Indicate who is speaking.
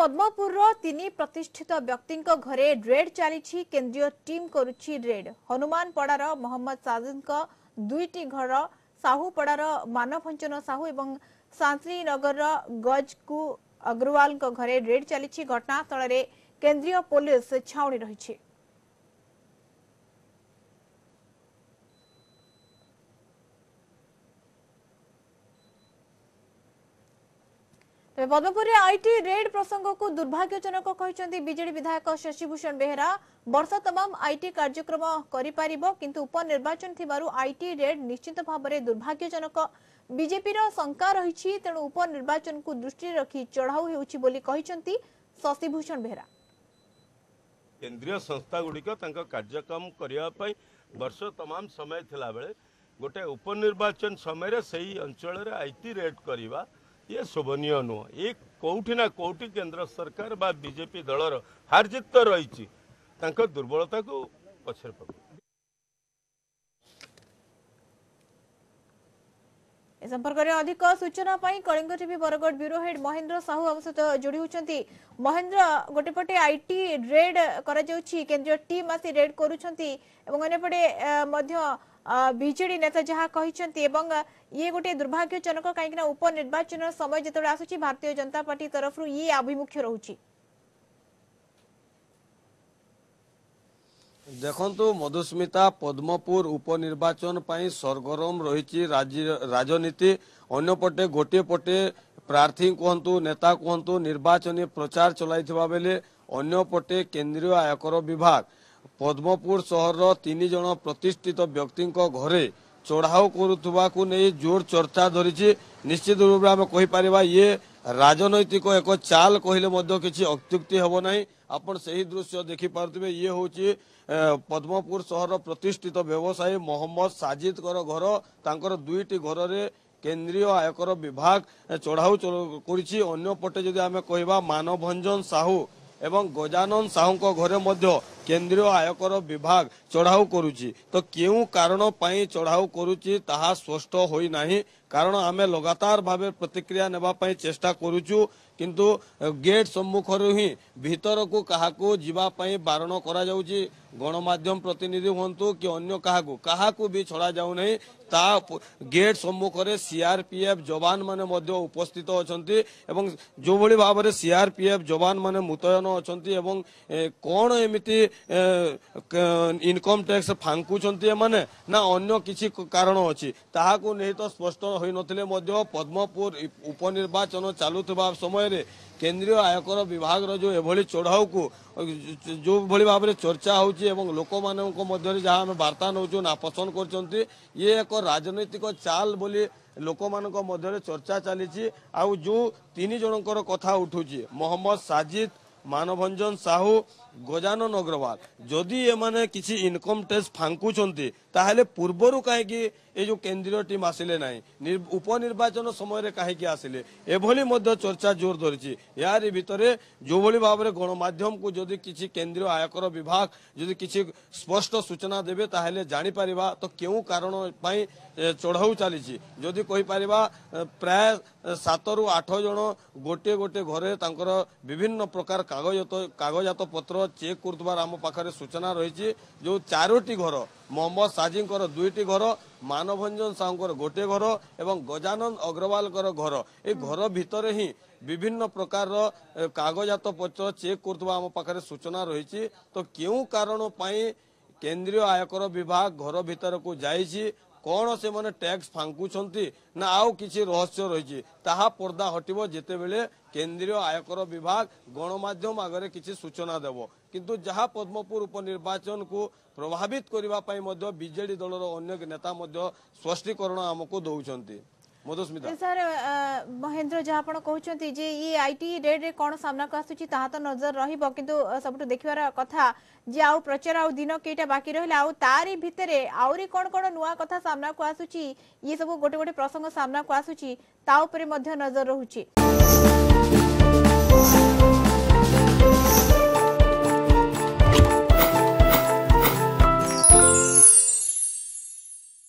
Speaker 1: ପଦ୍ମପୁରର ତିନି ପ୍ରତିଷ୍ଠିତ ବ୍ୟକ୍ତିଙ୍କ ଘରେ ରେଡ୍ ଚାଲିଛି କେନ୍ଦ୍ରୀୟ ଟିମ୍ କରୁଛି ରେଡ୍ ହନୁମାନପଡ଼ାର ମହମ୍ମଦ ସାଜିଦଙ୍କ ଦୁଇଟି ଘର ସାହୁପଡ଼ାର ମାନଭଞ୍ଚନ ସାହୁ ଏବଂ ସାନ୍ତ୍ରୀନଗରର ଗଜକୁ ଅଗ୍ରୱାଲଙ୍କ ଘରେ ରେଡ୍ ଚାଲିଛି ଘଟଣାସ୍ଥଳରେ କେନ୍ଦ୍ରୀୟ ପୋଲିସ ଛାଉଣି ରହିଛି তবে পদ্মপুরে আইটি রেড প্রসঙ্গক দুর্ভাগ্যজনক বিজেডি বিধায়ক শশীভূষণ বেহেরা বর্ষ তমাম আইটি কার্যক্রম করে কিন্তু উপনির্বাচন থাকার আইটি রেড নিশ্চিত ভাবে দুর্ভাগ্যজনক বিজেপির শঙ্কা রয়েছে তেণু উপনির্বাচনক দৃষ্টি রাখি চড়াও ହେଉଛି ବୋଲି କହିଛନ୍ତି ଶଶିଭୂଷଣ ବେହେରା
Speaker 2: କେନ୍ଦ୍ରୀୟ ସଂସ୍ଥାଗୁଡ଼ିକ ତାଙ୍କ କାର୍ଯ୍ୟକ୍ରମ କରିବା ପାଇଁ ବର୍ଷ ତମାମ ସମୟ ଥିଲାବେଳେ ଗୋଟେ ଉପନିର୍ବାଚନ ସମୟରେ ସେଇ ଅଞ୍ଚଳରେ ଆଇ ଟି ରେଟ୍ କରିବା ଇଏ ଶୋଭନୀୟ ନୁହଁ ଏ କେଉଁଠି ନା କେଉଁଠି କେନ୍ଦ୍ର ସରକାର ବା ବିଜେପି ଦଳର ହାରଜିତ ତ ରହିଛି ତାଙ୍କ ଦୁର୍ବଳତାକୁ ପଛରେ ପକ
Speaker 1: ଏ ସମ୍ପର୍କରେ ଅଧିକ ସୂଚନା ପାଇଁ Kalinga TV Bargarh bureau head Mahendra Sahu ଆମ ସହିତ ଯୋଡ଼ି ହେଉଛନ୍ତି ମହେନ୍ଦ୍ର ଗୋଟେ ପଟେ ଆଇଟି ରେଡ୍ କରାଯାଉଛି କେନ୍ଦ୍ରୀୟ ଟିମ୍ ଆସି ରେଡ୍ କରୁଛନ୍ତି ଏବଂ ଅନ୍ୟପଟେ ମଧ୍ୟ বিজেডি নেতা যা কিন্তু এবং ইয়ে গোটে দুর্ভাগ্যজনক কিনা উপনির্বাচন সময় যেত আসুচি ভারতীয় জনতা পার্টি তরফ ইয়ে আভিমুখ্য রয়েছে
Speaker 2: ଦେଖନ୍ତୁ ମଧୁସ୍ମିତା ପଦ୍ମପୁର ଉପନିର୍ବାଚନ ପାଇଁ ସରଗରମ ରହିଛି ରାଜନୀତି ଅନ୍ୟପଟେ ଗୋଟିଏ ପଟେ ପ୍ରାର୍ଥୀ କୁହନ୍ତୁ ନେତା କୁହନ୍ତୁ ନିର୍ବାଚନୀ ପ୍ରଚାର ଚଲାଇଥିବା ବେଳେ ଅନ୍ୟପଟେ କେନ୍ଦ୍ରୀୟ ଆୟକର ବିଭାଗ ପଦ୍ମପୁର ସହରର ତିନି ଜଣ ପ୍ରତିଷ୍ଠିତ ବ୍ୟକ୍ତିଙ୍କ ଘରେ ଚଢ଼ାଉ କରୁଥିବାକୁ ନେଇ ଜୋର ଚର୍ଚ୍ଚା ଧରିଛି ନିଶ୍ଚିତ ରୂପରେ ଆମେ କହିପାରିବା ଇଏ ରାଜନୈତିକ ଏକ ଚାଲ କହିଲେ ମଧ୍ୟ କିଛି ଅତ୍ୟୁକ୍ତି ହେବ ନାହିଁ ଆପଣ ସେହି ଦୃଶ୍ୟ ଦେଖିପାରୁଥିବେ ଇଏ ହେଉଛି ପଦ୍ମପୁର ସହରର ପ୍ରତିଷ୍ଠିତ ବ୍ୟବସାୟୀ ମହମ୍ମଦ ସାଜିଦଙ୍କର ଘର ତାଙ୍କର ଦୁଇଟି ଘରରେ କେନ୍ଦ୍ରୀୟ ଆୟକର ବିଭାଗ ଚଢ଼ାଉ କରିଛି ଅନ୍ୟପଟେ ଯଦି ଆମେ କହିବା ମାନଭଞ୍ଜନ ସାହୁ ଏବଂ ଗଜାନନ ସାହୁଙ୍କ ଘରେ ମଧ୍ୟ কেন্দ্রীয় আয়কর বিভাগ ଚଢ଼ାଉ କରୁଛି ତ କେଉଁ କାରଣ ପାଇଁ ଚଢ଼ାଉ କରୁଛି ତାହା ସ୍ପଷ୍ଟ ହୋଇନାହିଁ କାରଣ ଆମେ ଲଗାତାର ଭାବେ ପ୍ରତିକ୍ରିୟା ନେବା ପାଇଁ ଚେଷ୍ଟା କରୁଛୁ କିନ୍ତୁ ଗେଟ୍ ସମ୍ମୁଖରୁ ହିଁ ଭିତରକୁ କାହାକୁ ଯିବା ପାଇଁ ବାରଣ କରାଯାଉଛି ଗଣମାଧ୍ୟମ ପ୍ରତିନିଧି ହୁଅନ୍ତୁ କି ଅନ୍ୟ କାହାକୁ କାହାକୁ ବି ଛଡ଼ାଯାଉନାହିଁ ତା ଗେଟ୍ ସମ୍ମୁଖରେ ସିଆର୍ପିଏଫ୍ ଯବାନମାନେ ମଧ୍ୟ ଉପସ୍ଥିତ ଅଛନ୍ତି ଏବଂ ଯେଉଁଭଳି ଭାବରେ ସିଆର୍ପିଏଫ୍ ଯବାନମାନେ ମୁତୟନ ଅଛନ୍ତି ଏବଂ କ'ଣ ଏମିତି ইনকম ট্ୟାକ୍ସ ଫାଙ୍କୁଛନ୍ତି ଏମାନେ ନା ଅନ୍ୟ କିଛି କାରଣ ଅଛି ତାହାକୁ ନେଇ ତ ସ୍ପଷ୍ଟ ହୋଇନଥିଲେ ମଧ୍ୟ ପଦ୍ମପୁର ଉପନିର୍ବାଚନ ଚାଲୁଥିବା ସମୟରେ କେନ୍ଦ୍ରୀୟ ଆୟକର ବିଭାଗର ଯେଉଁ ଏଭଳି ଚଢ଼ାଉକୁ ଯେଉଁଭଳି ଭାବରେ ଚର୍ଚ୍ଚା ହେଉଛି ଏବଂ ଲୋକମାନଙ୍କ ମଧ୍ୟରେ ଯାହା ଆମେ ବାର୍ତ୍ତା ନେଉଛୁ ନାପସନ୍ଦ କରୁଛନ୍ତି ଇଏ ଏକ ରାଜନୈତିକ ଚାଲ ବୋଲି ଲୋକମାନଙ୍କ ମଧ୍ୟରେ ଚର୍ଚ୍ଚା ଚାଲିଛି ଆଉ ଯେଉଁ ତିନି ଜଣଙ୍କର କଥା ଉଠୁଛି ମହମ୍ମଦ ସାଜିଦ ମାନଭଞ୍ଜନ ସାହୁ ଗଜାନନ ଅଗ୍ରୱାଲ ଯଦି ଏମାନେ କିଛି ଇନକମ୍ ଟ୍ୟାକ୍ସ ଫାଙ୍କୁଛନ୍ତି ତାହେଲେ ପୂର୍ବରୁ କାହିଁକି ଏ ଯେଉଁ କେନ୍ଦ୍ରୀୟ ଟିମ୍ ଆସିଲେ ନାହିଁ ଉପନିର୍ବାଚନ ସମୟରେ କାହିଁକି ଆସିଲେ ଏଭଳି ମଧ୍ୟ ଚର୍ଚ୍ଚା ଜୋର ଧରିଛି ଏହାରି ଭିତରେ ଯେଉଁଭଳି ଭାବରେ ଗଣମାଧ୍ୟମକୁ ଯଦି କିଛି କେନ୍ଦ୍ରୀୟ ଆୟକର ବିଭାଗ ଯଦି କିଛି ସ୍ପଷ୍ଟ ସୂଚନା ଦେବେ ତାହେଲେ ଜାଣିପାରିବା ତ କେଉଁ କାରଣ ପାଇଁ ଚଢ଼ଉ ଚାଲିଛି ଯଦି କହିପାରିବା ପ୍ରାୟ ସାତରୁ ଆଠ ଜଣ ଗୋଟିଏ ଗୋଟିଏ ଘରେ ତାଙ୍କର ବିଭିନ୍ନ ପ୍ରକାର কাগজাত কাগজাত পত্র চেକ୍ କରୁଥିବାର ଆମ ପାଖରେ ସୂଚନା ରହିଛି ଯେଉଁ ଚାରୋଟି ଘର ମହମ୍ମଦ ସାଜିଙ୍କର ଦୁଇଟି ଘର ମାନଭଞ୍ଜନ ସାହୁଙ୍କର ଗୋଟିଏ ଘର ଏବଂ ଗଜାନନ ଅଗ୍ରୱାଲଙ୍କର ଘର ଏ ଘର ଭିତରେ ହିଁ বিভিন্ন প্রকারর কাগজাত পত্র চেক করুবা আমার পাখে সূচনা রয়েছে তো কেউ কারণ পাই କେନ୍ଦ୍ରୀୟ ଆୟକର ବିଭାଗ ଘର ଭିତରକୁ ଯାଇଛି କଣ ସେମାନେ ଟ୍ୟାକ୍ସ ଫାଙ୍କୁଛନ୍ତି ନା ଆଉ କିଛି ରହସ୍ୟ ରହିଛି ତାହା ପର୍ଦ୍ଦା ହଟିବ ଯେତେବେଳେ କେନ୍ଦ୍ରୀୟ ଆୟକର ବିଭାଗ ଗଣମାଧ୍ୟମ ଆଗରେ କିଛି ସୂଚନା ଦେବ କିନ୍ତୁ ଯାହା ପଦ୍ମପୁର ଉପନିର୍ବାଚନକୁ ପ୍ରଭାବିତ କରିବା ପାଇଁ ମଧ୍ୟ ବିଜେଡି ଦଳର ଅନେକ ନେତା ମଧ୍ୟ ସ୍ପଷ୍ଟୀକରଣ ଆମକୁ ଦେଉଛନ୍ତି মধুস্মিতা
Speaker 1: স্যার মহেন্দ্র যা আপনার কুমার যে ই আইটি রেড রে কোণ সামনাকু আসুচি তাহা তো নজর রহব কিন্তু সবুঠু দেখিবার কথা যে আউ প্রচার আউ দিন কেটা বাকি রহিলা আউ তারি ভিতরে আউরি কোণ কোণ নূয়া কথা সামনাকু আসুচি ই সব গোটে গোটে প্রসঙ্গ সামনাকু আসুচি তা উপরে মধ্য নজর রহুচি